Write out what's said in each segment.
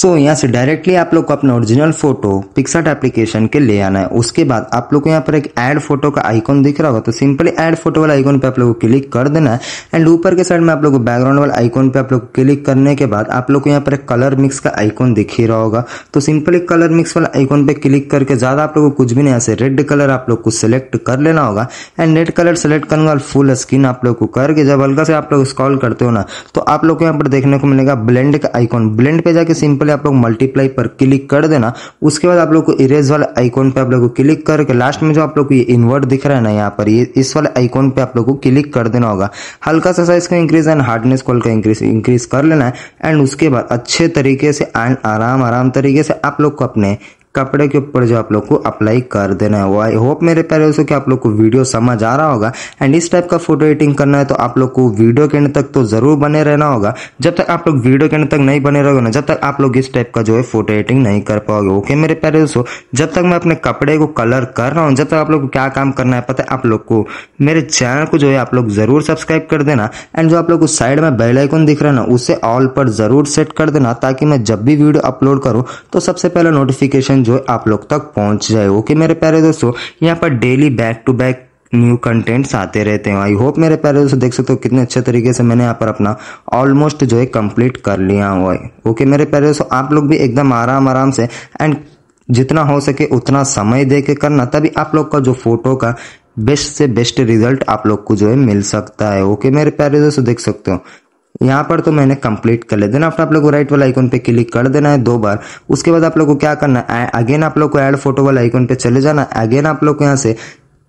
सो so, यहाँ से directly आप लोग को अपना ओरिजिनल फोटो पिक्सट एप्लीकेशन के ले आना है उसके बाद आप लोग को यहाँ पर एक ऐड फोटो का आइकॉन दिख रहा होगा तो सिंपली ऐड फोटो वाला आइकॉन पे आप लोग को क्लिक कर देना है एंड ऊपर के साइड में आप लोग को बैकग्राउंड वाला आइकॉन पे आप लोग क्लिक करने के बाद आप लोग को यहाँ पर एक कलर मिक्स का आइकॉन दिख ही रहा होगा तो सिंपली कलर मिक्स वाला आइकॉन पे क्लिक करके ज़्यादा आप लोग को कुछ भी नहीं ऐसे रेड कलर आप लोग को सिलेक्ट कर लेना होगा एंड रेड कलर सेलेक्ट करने वाला फुल स्क्रीन आप लोग को करके जब हल्का से आप लोग स्कॉल करते हो ना तो आप लोग को यहाँ पर देखने को मिलेगा ब्लेंड का आइकॉन ब्लेंड पे जाके सिंपल पहले आप लोग मल्टीप्लाई पर क्लिक कर देना उसके बाद आप लोग को इरेज वाले आइकॉन पे आप लोग को क्लिक करके लास्ट में जो आप लोग को ये इन्वर्ट दिख रहा है ना यहाँ पर ये इस वाले आइकॉन पे आप लोग को क्लिक कर देना होगा हल्का सा साइज का इंक्रीज एंड हार्डनेस कॉल का इंक्रीज इंक्रीज कर लेना है एंड उसके बाद अच्छे तरीके से एंड आराम आराम तरीके से आप लोग को अपने कपड़े के ऊपर जो आप लोग को अप्लाई कर देना है वो आई होप मेरे प्यारे दोस्तों कि आप लोग को वीडियो समझ आ रहा होगा एंड इस टाइप का फोटो एडिटिंग करना है तो आप लोग को वीडियो के अंत तक तो ज़रूर बने रहना होगा जब तक आप लोग वीडियो के अंत तक नहीं बने रहोगे ना जब तक आप लोग इस टाइप का जो है फोटो एडिटिंग नहीं कर पाओगे ओके मेरे प्यारे दोस्तों जब तक मैं अपने कपड़े को कलर कर रहा हूँ जब तक आप लोग को क्या काम करना है पता है आप लोग को मेरे चैनल को जो है आप लोग ज़रूर सब्सक्राइब कर देना एंड जो आप लोग को साइड में बेलाइकोन दिख रहा है ना उसे ऑल पर ज़रूर सेट कर देना ताकि मैं जब भी वीडियो अपलोड करूँ तो सबसे पहले नोटिफिकेशन इन्फॉर्मेशन जो है आप लोग तक पहुंच जाए ओके मेरे प्यारे दोस्तों यहाँ पर daily back to back new contents आते रहते हैं आई होप मेरे प्यारे दोस्तों देख सकते हो कितने अच्छे तरीके से मैंने यहाँ पर अपना ऑलमोस्ट जो है कंप्लीट कर लिया हुआ है ओके मेरे प्यारे दोस्तों आप लोग भी एकदम आराम आराम से एंड जितना हो सके उतना समय दे के करना तभी आप लोग का जो फोटो का बेस्ट से बेस्ट रिजल्ट आप लोग को जो है मिल सकता है ओके मेरे प्यारे दोस्तों देख सकते हो यहाँ पर तो मैंने कंप्लीट कर लिया देन आफ्टर आप लोग राइट वाला आइकन पे क्लिक कर देना है दो बार उसके बाद आप लोग को क्या करना है अगेन आप लोग को एड फोटो वाला आइकन पे चले जाना अगेन आप लोग को यहाँ से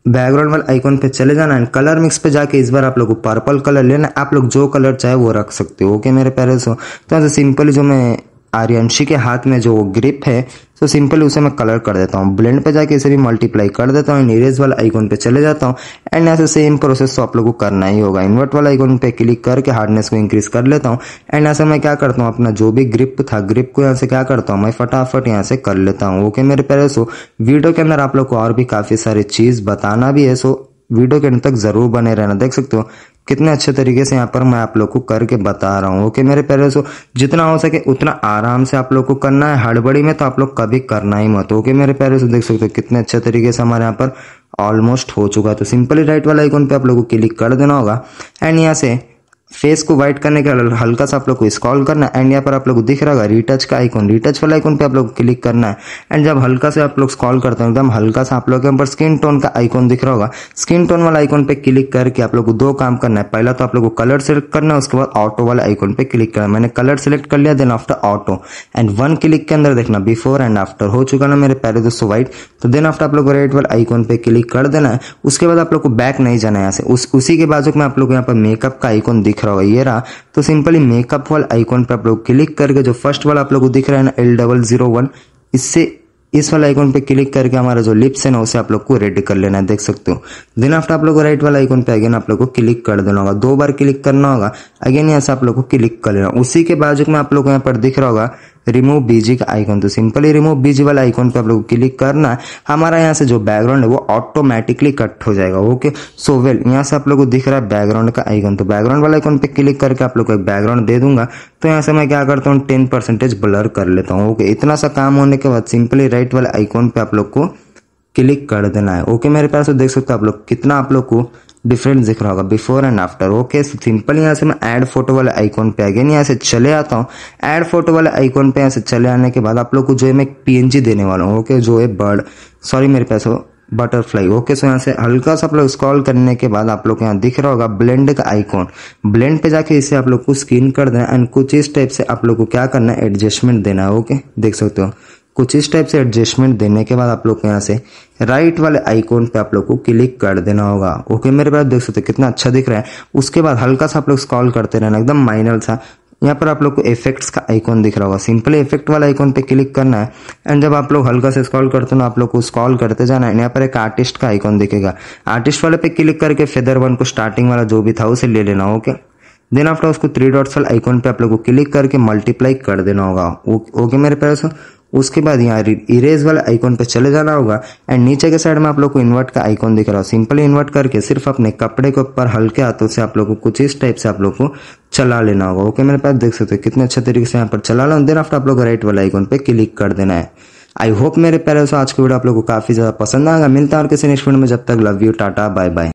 बैकग्राउंड वाले आइकॉन पे चले जाना एंड कलर मिक्स पे जाके इस बार आप लोग को पर्पल कलर लेना आप लोग जो कलर चाहे वो रख सकते हो ओके मेरे पेरेंट्स हो तो ऐसे सिंपली जो मैं आर्यंशी के हाथ में जो ग्रिप है तो सिंपल उसे मैं कलर कर देता हूँ ब्लेंड पे जाके इसे भी मल्टीप्लाई कर देता हूँ इरेज वाला आइकॉन पे चले जाता हूँ एंड ऐसे सेम प्रोसेस तो आप लोगों को करना ही होगा इन्वर्ट वाला आइकॉन पे क्लिक करके हार्डनेस को इंक्रीज कर लेता हूँ एंड ऐसा मैं क्या करता हूँ अपना जो भी ग्रिप था ग्रिप को यहाँ से क्या करता हूँ मैं फटाफट यहाँ से कर लेता हूँ ओके मेरे पहले सो वीडियो के अंदर आप लोग को और भी काफ़ी सारी चीज़ बताना भी है सो वीडियो के अंदर तक ज़रूर बने रहना देख सकते हो कितने अच्छे तरीके से यहाँ पर मैं आप लोग को करके बता रहा हूँ ओके मेरे पैरों सो जितना हो सके उतना आराम से आप लोग को करना है हड़बड़ी में तो आप लोग कभी करना ही मत ओके मेरे पैरों से देख सकते हो कितने अच्छे तरीके से हमारे यहाँ पर ऑलमोस्ट हो चुका है तो सिंपली राइट वाला आइकॉन पे आप लोगों को क्लिक कर देना होगा एंड यहाँ से फेस को व्हाइट करने के हल्का सा आप लोग को स्क्रॉल करना है एंड यहाँ पर आप लोग को दिख रहा होगा रिटच का आइकॉन रिटच वाला आइकॉन पे आप लोग क्लिक करना है एंड जब हल्का से आप लोग स्क्रॉल करते हैं एकदम हल्का सा आप लोग के यहाँ पर स्किन टोन का आइकॉन दिख रहा होगा स्किन टोन वाला आइकॉन पे क्लिक करके आप लोग को दो काम करना है पहला तो आप लोग को कलर सेलेक्ट करना है उसके बाद ऑटो वाला आइकॉन पे क्लिक करना है मैंने कलर सेलेक्ट कर लिया then after auto and one click के अंदर देखना बिफोर एंड आफ्टर हो चुका ना मेरे पहले दोस्तों व्हाइट तो देन आफ्टर आप लोग को रेड वाला आइकॉन पे क्लिक कर देना है उसके बाद आप लोग को बैक नहीं जाना है यहाँ से उसी के बाजू में आप लोग यहाँ पर मेकअप का आइकॉन दिख दिख रहा होगा ये रहा तो सिंपली मेकअप वाल आइकॉन पे आप लोग क्लिक करके जो फर्स्ट वाला आप लोग को दिख रहा है ना एल डबल जीरो वन इससे इस वाला आइकॉन पे क्लिक करके हमारा जो लिप्स है ना उसे आप लोग को रेड कर लेना है देख सकते हो देन आफ्टर आप लोग को राइट वाला आइकॉन पे अगेन आप लोग को क्लिक कर देना होगा दो बार क्लिक करना होगा अगेन यहाँ से आप लोग को क्लिक कर लेना उसी के बाजू में आप लोग को यहाँ पर दिख रहा होगा रिमूव बीजी का आइकन तो सिंपली रिमूव बीजी वाला आइकन पे आप लोग क्लिक करना है हमारा यहाँ से जो बैकग्राउंड है वो ऑटोमेटिकली कट हो जाएगा ओके सो वेल यहाँ से आप लोग को दिख रहा है बैकग्राउंड का आइकन तो बैकग्राउंड वाला आइकन पे क्लिक करके आप लोग को एक बैकग्राउंड दे दूंगा तो यहाँ से मैं क्या करता हूँ टेन परसेंटेज ब्लर कर लेता हूँ ओके इतना सा काम होने के बाद सिंपली राइट वाले आइकॉन पे आप लोग को क्लिक कर देना है ओके मेरे पास तो देख सकते हो आप लोग कितना आप लोग को डिफरेंट दिख रहा होगा before and after okay simple यहाँ से मैं ऐड फोटो वाले आइकॉन पे आगे यहाँ से चले आता हूँ ऐड फोटो वाले आइकॉन पे यहाँ से चले आने के बाद आप लोग को जो है मैं पीएनजी देने वाला हूँ ओके जो है बर्ड सॉरी मेरे पास बटरफ्लाई ओके सो यहाँ से हल्का सा आप लोग स्क्रॉल करने के बाद आप लोग को यहाँ दिख रहा होगा ब्लेंड का आइकॉन ब्लेंड पे जाके इसे आप लोग को स्किन कर देना एंड कुछ इस टाइप से आप लोग को क्या करना है एडजस्टमेंट देना है ओके देख सकते हो कुछ इस टाइप से एडजस्टमेंट देने के बाद आप लोग को यहाँ से राइट वाले आइकॉन पे आप लोग को क्लिक कर देना होगा ओके मेरे पास देख सकते हो कितना अच्छा दिख रहा है उसके बाद हल्का सा आप लोग स्कॉल करते रहना एकदम माइनर सा यहाँ पर आप लोग को इफेक्ट्स का आइकॉन दिख रहा होगा सिंपली इफेक्ट वाला आइकॉन पे क्लिक करना है एंड जब आप लोग हल्का से स्कॉल करते ना आप लोग को स्कॉल करते जाना है यहाँ पर एक आर्टिस्ट का आइकॉन दिखेगा आर्टिस्ट वाले पे क्लिक करके फेदर वन को स्टार्टिंग वाला जो भी था उसे ले लेना ओके देन आफ्टर उसको थ्री डॉट्स वाले आइकॉन पे आप लोग को क्लिक करके मल्टीप्लाई कर देना होगा ओके मेरे पास उसके बाद यहाँ इरेज वाला आइकॉन पे चले जाना होगा एंड नीचे के साइड में आप लोग को इन्वर्ट का आइकॉन दिख रहा हो सिंपल इन्वर्ट करके सिर्फ अपने कपड़े के ऊपर हल्के हाथों से आप लोग को कुछ इस टाइप से आप लोग को चला लेना होगा ओके मेरे पास देख सकते हो कितने अच्छे तरीके से यहाँ पर चला लो देन आफ्टर आप लोग राइट वाला आइकॉन पे क्लिक कर देना है आई होप मेरे पहले आज की वीडियो आप लोग को काफी ज्यादा पसंद आएगा मिलता है और किसी नेक्स्ट वीडियो में जब तक love you tata bye bye